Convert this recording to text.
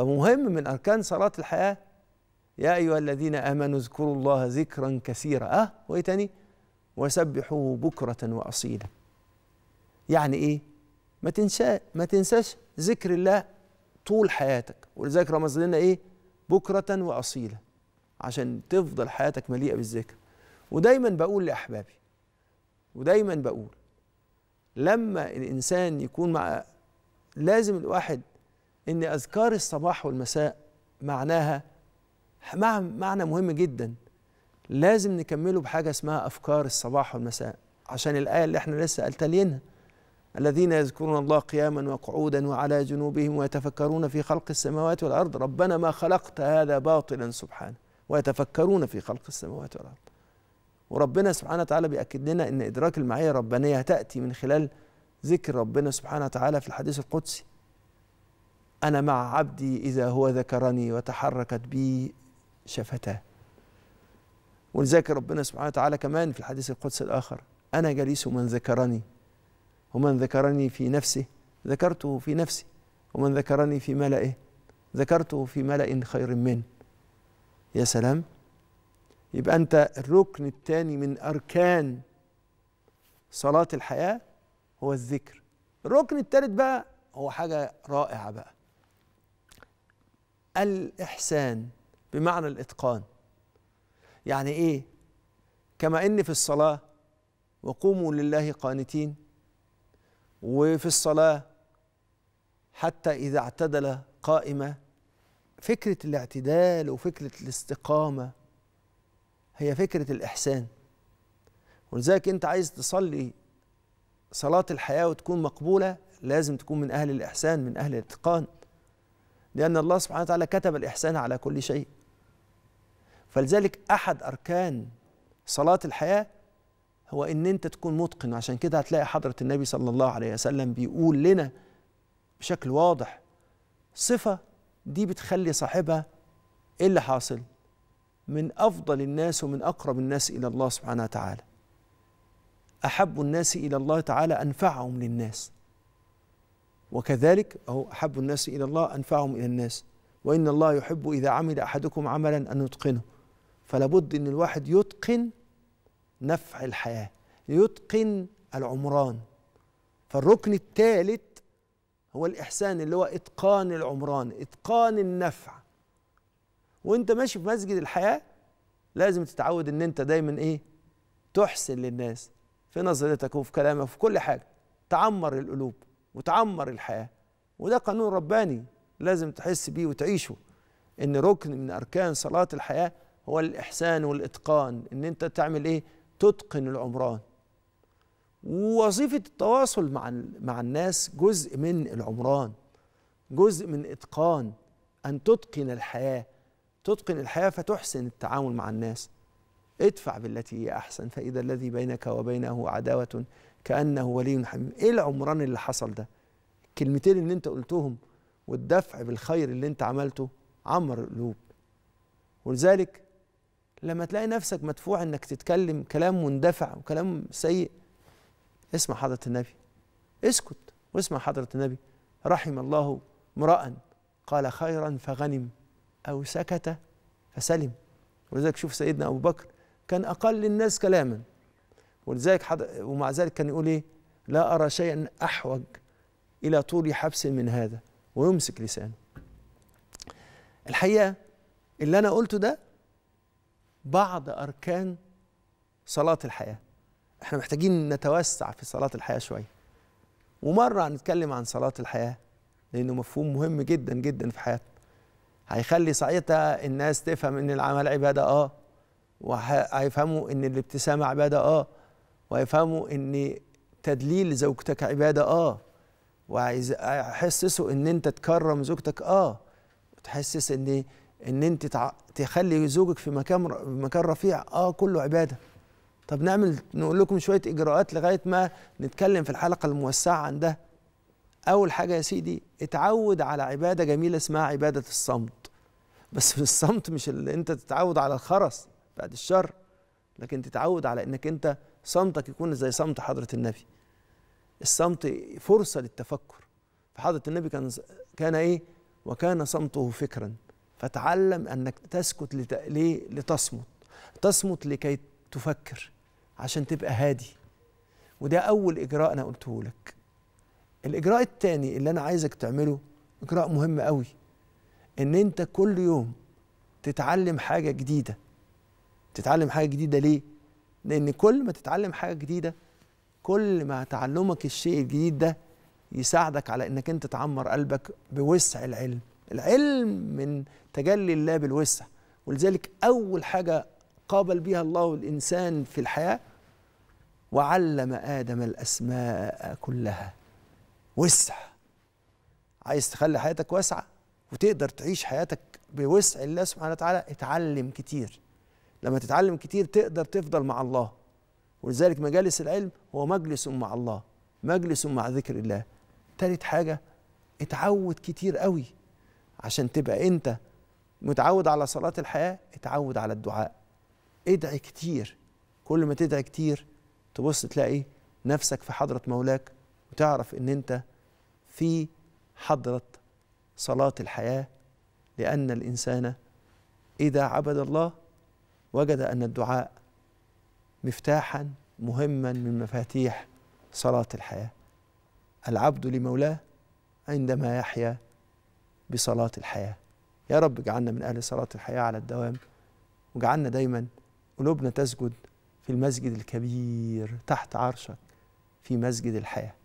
فمهم من أركان صلاة الحياة يا أيها الذين آمنوا اذكروا الله ذكرا كثيرا أه وإيه تاني وسبحوه بكرة وأصيلا يعني إيه ما تنسى ما تنساش ذكر الله طول حياتك ولذلك رمز لنا إيه بكرة وأصيلا عشان تفضل حياتك مليئة بالذكر ودايما بقول لأحبابي ودايما بقول لما الإنسان يكون مع لازم الواحد ان اذكار الصباح والمساء معناها معنى مهم جدا لازم نكمله بحاجه اسمها افكار الصباح والمساء عشان الايه اللي احنا لسه قلتلينها الذين يذكرون الله قياما وقعودا وعلى جنوبهم ويتفكرون في خلق السماوات والارض ربنا ما خلقت هذا باطلا سبحانه ويتفكرون في خلق السماوات والارض وربنا سبحانه وتعالى بيأكد لنا ان ادراك المعيه الربانيه هتاتي من خلال ذكر ربنا سبحانه وتعالى في الحديث القدسي أنا مع عبدي إذا هو ذكرني وتحركت بي شفتاه ولذلك ربنا سبحانه وتعالى كمان في الحديث القدسي الآخر أنا جليس من ذكرني ومن ذكرني في نفسه ذكرته في نفسي ومن ذكرني في ملئه ذكرته في ملأ خير منه يا سلام يبقى أنت الركن الثاني من أركان صلاة الحياة هو الذكر الركن الثالث بقى هو حاجة رائعة بقى الإحسان بمعنى الإتقان يعني إيه كما إن في الصلاة وقوموا لله قانتين وفي الصلاة حتى إذا اعتدل قائمة فكرة الاعتدال وفكرة الاستقامة هي فكرة الإحسان ولذلك أنت عايز تصلي صلاة الحياة وتكون مقبولة لازم تكون من أهل الإحسان من أهل الإتقان لأن الله سبحانه وتعالى كتب الإحسان على كل شيء فلذلك أحد أركان صلاة الحياة هو إن أنت تكون متقن عشان كده هتلاقي حضرة النبي صلى الله عليه وسلم بيقول لنا بشكل واضح صفة دي بتخلي صاحبها إيه اللي حاصل؟ من أفضل الناس ومن أقرب الناس إلى الله سبحانه وتعالى أحب الناس إلى الله تعالى أنفعهم للناس وكذلك أو أحب الناس إلى الله أنفعهم إلى الناس وإن الله يحب إذا عمل أحدكم عملا أن يتقنه فلا بد أن الواحد يتقن نفع الحياة يتقن العمران فالركن الثالث هو الإحسان اللي هو إتقان العمران إتقان النفع وانت ماشي في مسجد الحياة لازم تتعود ان انت دايما ايه تحسن للناس في نظرتك وفي كلامك وفي كل حاجة تعمر القلوب وتعمر الحياه وده قانون رباني لازم تحس بيه وتعيشه ان ركن من اركان صلاه الحياه هو الاحسان والاتقان ان انت تعمل ايه تتقن العمران ووظيفه التواصل مع مع الناس جزء من العمران جزء من اتقان ان تتقن الحياه تتقن الحياه فتحسن التعامل مع الناس ادفع بالتي هي احسن فاذا الذي بينك وبينه عداوه كأنه ولي حميم إيه العمران اللي حصل ده الكلمتين اللي أنت قلتهم والدفع بالخير اللي أنت عملته عمر القلوب ولذلك لما تلاقي نفسك مدفوع انك تتكلم كلام مندفع وكلام سيء اسمع حضرة النبي اسكت واسمع حضرة النبي رحم الله امرأ قال خيرا فغنم أو سكت فسلم ولذلك شوف سيدنا أبو بكر كان أقل الناس كلاما ولذلك حد ومع ذلك كان يقول ايه لا ارى شيئا احوج الى طول حبس من هذا ويمسك لسانه الحقيقه اللي انا قلته ده بعض اركان صلاه الحياه احنا محتاجين نتوسع في صلاه الحياه شويه ومره هنتكلم عن صلاه الحياه لانه مفهوم مهم جدا جدا في حياتنا هيخلي ساعتها الناس تفهم ان العمل عباده اه وهيفهموا ان الابتسامه عباده اه ويفهموا ان تدليل زوجتك عباده اه وعايز احسسه ان انت تكرم زوجتك اه تحسس ان ان انت تخلي زوجك في مكان مكان رفيع اه كله عباده طب نعمل نقول لكم شويه اجراءات لغايه ما نتكلم في الحلقه الموسعه عن ده اول حاجه يا سيدي اتعود على عباده جميله اسمها عباده الصمت بس في الصمت مش اللي انت تتعود على الخرس بعد الشر لكن تتعود على انك انت صمتك يكون زي صمت حضرة النبي الصمت فرصة للتفكر فحضرة النبي كان كان إيه وكان صمته فكرا فتعلم أنك تسكت لت... لتصمت تصمت لكي تفكر عشان تبقى هادي وده أول إجراء أنا قلته لك الإجراء الثاني اللي أنا عايزك تعمله إجراء مهم قوي إن أنت كل يوم تتعلم حاجة جديدة تتعلم حاجة جديدة ليه؟ لان كل ما تتعلم حاجه جديده كل ما تعلمك الشيء الجديد ده يساعدك على انك انت تعمر قلبك بوسع العلم العلم من تجلي الله بالوسع ولذلك اول حاجه قابل بها الله الانسان في الحياه وعلم ادم الاسماء كلها وسع عايز تخلي حياتك واسعه وتقدر تعيش حياتك بوسع الله سبحانه وتعالى اتعلم كتير لما تتعلم كتير تقدر تفضل مع الله ولذلك مجالس العلم هو مجلس مع الله مجلس مع ذكر الله تالت حاجة اتعود كتير قوي عشان تبقى انت متعود على صلاة الحياة اتعود على الدعاء ادعي كتير كل ما تدعي كتير تبص تلاقي نفسك في حضرة مولاك وتعرف ان انت في حضرة صلاة الحياة لأن الإنسان إذا عبد الله وجد أن الدعاء مفتاحا مهما من مفاتيح صلاة الحياة العبد لمولاه عندما يحيا بصلاة الحياة يا رب اجعلنا من أهل صلاة الحياة على الدوام واجعلنا دايما قلوبنا تسجد في المسجد الكبير تحت عرشك في مسجد الحياه